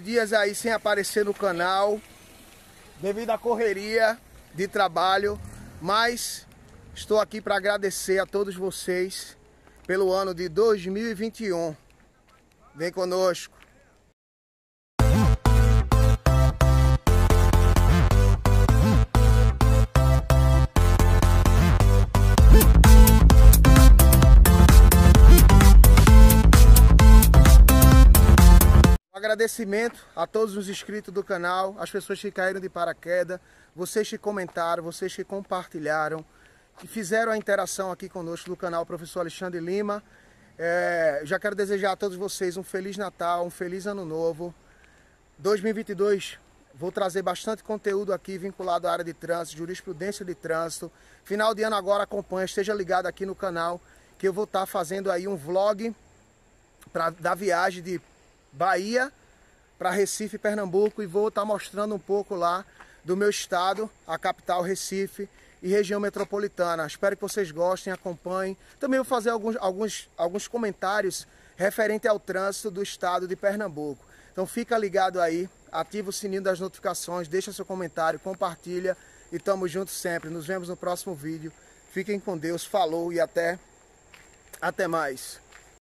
Dias aí sem aparecer no canal, devido à correria de trabalho, mas estou aqui para agradecer a todos vocês pelo ano de 2021. Vem conosco. agradecimento a todos os inscritos do canal, as pessoas que caíram de paraquedas, vocês que comentaram, vocês que compartilharam, que fizeram a interação aqui conosco do canal Professor Alexandre Lima. É, já quero desejar a todos vocês um Feliz Natal, um Feliz Ano Novo. 2022 Vou trazer bastante conteúdo aqui vinculado à área de trânsito, jurisprudência de trânsito. Final de ano agora acompanha, esteja ligado aqui no canal que eu vou estar fazendo aí um vlog pra, da viagem de Bahia para Recife, Pernambuco e vou estar tá mostrando um pouco lá do meu estado, a capital Recife e região metropolitana. Espero que vocês gostem, acompanhem. Também vou fazer alguns, alguns, alguns comentários referente ao trânsito do estado de Pernambuco. Então fica ligado aí, ativa o sininho das notificações, deixa seu comentário, compartilha e tamo junto sempre. Nos vemos no próximo vídeo. Fiquem com Deus, falou e até até mais.